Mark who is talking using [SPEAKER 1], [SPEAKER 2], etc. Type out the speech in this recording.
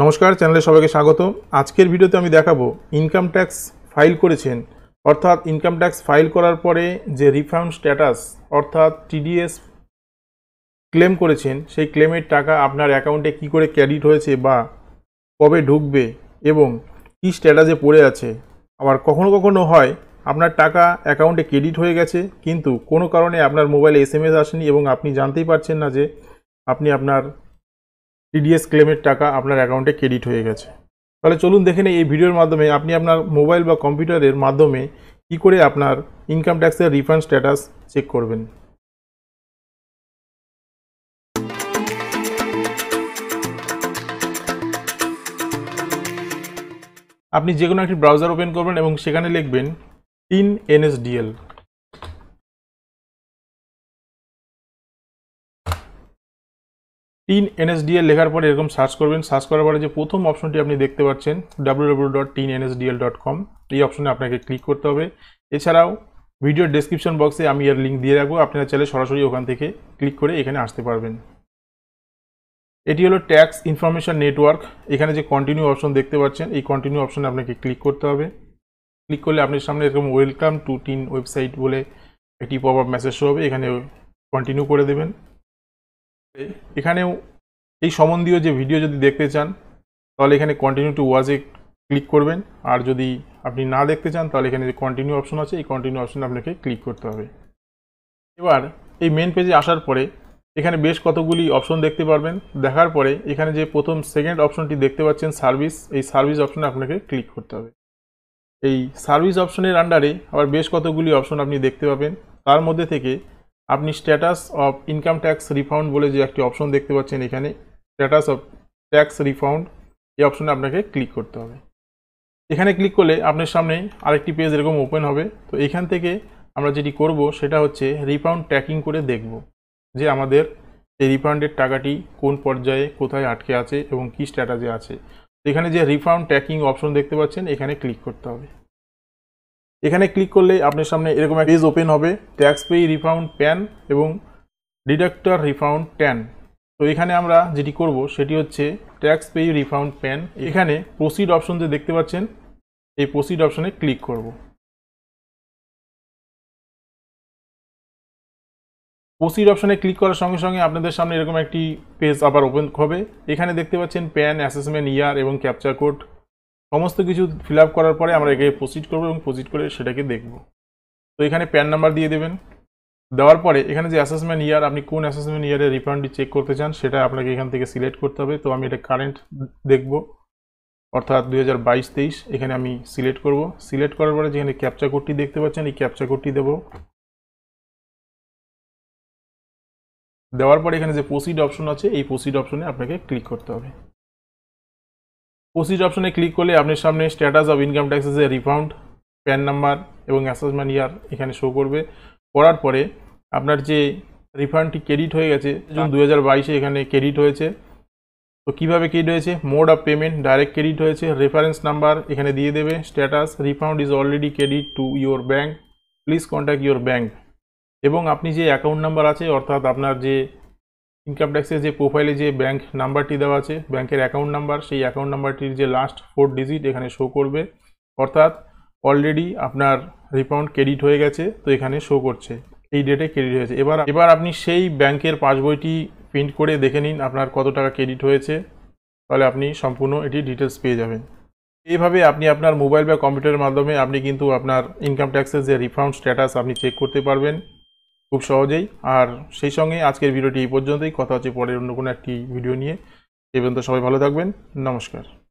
[SPEAKER 1] নমস্কার চ্যানেলে সবাইকে স্বাগত আজকের ভিডিওতে আমি দেখাবো ইনকাম ট্যাক্স ফাইল করেছেন অর্থাৎ ইনকাম ট্যাক্স ফাইল করার পরে যে রিফান্ড স্ট্যাটাস অর্থাৎ টিডিএস ক্লেম করেছেন সেই ক্লেমের টাকা আপনার অ্যাকাউন্টে কি করে ক্রেডিট হয়েছে বা কবে ঢুকবে এবং কি স্ট্যাটাসে পড়ে আছে আবার কখনো কখনো হয় আপনার টাকা অ্যাকাউন্টে ক্রেডিট হয়ে গেছে কিন্তু কোনো কারণে আপনার মোবাইলে এস আসেনি এবং আপনি জানতেই পারছেন না যে আপনি আপনার টিডিএস ক্লেমের টাকা আপনার অ্যাকাউন্টে ক্রেডিট হয়ে গেছে তাহলে চলুন দেখে এই ভিডিওর মাধ্যমে আপনি আপনার মোবাইল বা কম্পিউটারের মাধ্যমে কি করে আপনার ইনকাম ট্যাক্সের রিফান্ড স্ট্যাটাস চেক করবেন আপনি যে কোনো একটি ব্রাউজার ওপেন করবেন এবং সেখানে লিখবেন তিন এনএসডিএল টিন এনএসডিএল লেখার পরে এরকম সার্চ করবেন সার্চ করার পরে যে প্রথম অপশনটি আপনি দেখতে পাচ্ছেন ডাব্লিউ এই অপশনে আপনাকে ক্লিক করতে হবে এছাড়াও ভিডিওর ডেসক্রিপশন বক্সে আমি এর লিঙ্ক দিয়ে রাখবো আপনারা চাইলে সরাসরি ওখান থেকে ক্লিক করে এখানে আসতে পারবেন এটি হলো ট্যাক্স ইনফরমেশন নেটওয়ার্ক এখানে যে কন্টিনিউ অপশন দেখতে পাচ্ছেন এই কন্টিনিউ অপশনে আপনাকে ক্লিক করতে হবে ক্লিক করলে আপনার সামনে এরকম ওয়েলকাম টু টিন ওয়েবসাইট বলে একটি পপ আপ মেসেজ হবে এখানে কন্টিনিউ করে দেবেন এখানেও এই সম্বন্ধীয় যে ভিডিও যদি দেখতে চান তাহলে এখানে কন্টিনিউ টু ওয়াজে ক্লিক করবেন আর যদি আপনি না দেখতে চান তাহলে এখানে যে কন্টিনিউ অপশন আছে এই কন্টিনিউ অপশনে আপনাকে ক্লিক করতে হবে এবার এই মেন পেজে আসার পরে এখানে বেশ কতগুলি অপশন দেখতে পারবেন দেখার পরে এখানে যে প্রথম সেকেন্ড অপশনটি দেখতে পাচ্ছেন সার্ভিস এই সার্ভিস অপশনে আপনাকে ক্লিক করতে হবে এই সার্ভিস অপশনের আন্ডারে আবার বেশ কতগুলি অপশন আপনি দেখতে পাবেন তার মধ্যে থেকে আপনি status of income tax refund বলে যে একটি অপশন দেখতে পাচ্ছেন এখানে স্ট্যাটাস অফ ট্যাক্স রিফাউন্ড এই অপশনে আপনাকে ক্লিক করতে হবে এখানে ক্লিক করলে আপনার সামনে আরেকটি পেজ এরকম ওপেন হবে তো এখান থেকে আমরা যেটি করব সেটা হচ্ছে রিফাউন্ড ট্র্যাকিং করে দেখব যে আমাদের এই রিফান্ডের টাকাটি কোন পর্যায়ে কোথায় আটকে আছে এবং কি স্ট্র্যাটাজে আছে এখানে যে রিফান্ড ট্র্যাকিং অপশন দেখতে পাচ্ছেন এখানে ক্লিক করতে হবে এখানে ক্লিক করলে আপনার সামনে এরকম এক পেজ ওপেন হবে ট্যাক্স পে রিফাউন্ড প্যান এবং ডিডাক্টর রিফাউন্ড ট্যান তো এখানে আমরা যেটি করব সেটি হচ্ছে ট্যাক্স পে রিফাউন্ড প্যান এখানে প্রসিড অপশন যে দেখতে পাচ্ছেন এই প্রসিড অপশনে ক্লিক করব প্রসিড অপশনে ক্লিক করার সঙ্গে সঙ্গে আপনাদের সামনে এরকম একটি পেজ আবার ওপেন হবে এখানে দেখতে পাচ্ছেন প্যান অ্যাসেসমেন্ট ইয়ার এবং ক্যাপচার কোড সমস্ত কিছু ফিল করার পরে আমরা এখানে প্রসিড করবো এবং প্রসিড করে সেটাকে দেখব তো এখানে প্যান নাম্বার দিয়ে দেবেন দেওয়ার পরে এখানে যে অ্যাসেসমেন্ট ইয়ার আপনি কোন অ্যাসেসমেন্ট ইয়ারে রিফান্ডটি চেক করতে চান সেটা আপনাকে এখান থেকে সিলেক্ট করতে হবে তো আমি এটা কারেন্ট দেখব অর্থাৎ দু হাজার বাইশ তেইশ এখানে আমি সিলেক্ট করব সিলেক্ট করার পরে যেখানে ক্যাপচা কোডটি দেখতে পাচ্ছেন এই ক্যাপচা কোডটি দেব দেওয়ার পরে এখানে যে প্রসিড অপশন আছে এই প্রসিড অপশনে আপনাকে ক্লিক করতে হবে প্রসিড অপশনে ক্লিক করলে আপনার সামনে স্ট্যাটাস অফ ইনকাম ট্যাক্সেসের রিফান্ড প্যান নাম্বার এবং অ্যাসেসমেন্ট ইয়ার এখানে শো করবে করার পরে আপনার যে রিফান্ডটি ক্রেডিট হয়ে গেছে জুন হ্যাঁ। দু হাজার বাইশে এখানে ক্রেডিট হয়েছে তো কীভাবে ক্রেডিট হয়েছে mode of payment direct credit হয়েছে রেফারেন্স নাম্বার এখানে দিয়ে দেবে status refund is already credit to your bank please contact your bank এবং আপনি যে অ্যাকাউন্ট নাম্বার আছে অর্থাৎ আপনার যে ইনকাম ট্যাক্সের যে প্রোফাইলে যে ব্যাংক নাম্বারটি দেওয়া আছে ব্যাংকের অ্যাকাউন্ট নাম্বার সেই অ্যাকাউন্ট নাম্বারটির যে লাস্ট ফোর ডিজিট এখানে শো করবে অর্থাৎ অলরেডি আপনার রিফান্ড ক্রেডিট হয়ে গেছে তো এখানে শো করছে এই ডেটে ক্রেডিট হয়েছে এবার এবার আপনি সেই ব্যাংকের পাসবইটি প্রিন্ট করে দেখে নিন আপনার কত টাকা ক্রেডিট হয়েছে তাহলে আপনি সম্পূর্ণ এটি ডিটেলস পেয়ে যাবেন এইভাবে আপনি আপনার মোবাইল বা কম্পিউটারের মাধ্যমে আপনি কিন্তু আপনার ইনকাম ট্যাক্সের যে রিফান্ড স্ট্যাটাস আপনি চেক করতে পারবেন খুব সহজেই আর সেই সঙ্গে আজকের ভিডিওটি এই পর্যন্তই কথা হচ্ছে পরের অন্য কোনো একটি ভিডিও নিয়ে এ পর্যন্ত সবাই ভালো থাকবেন নমস্কার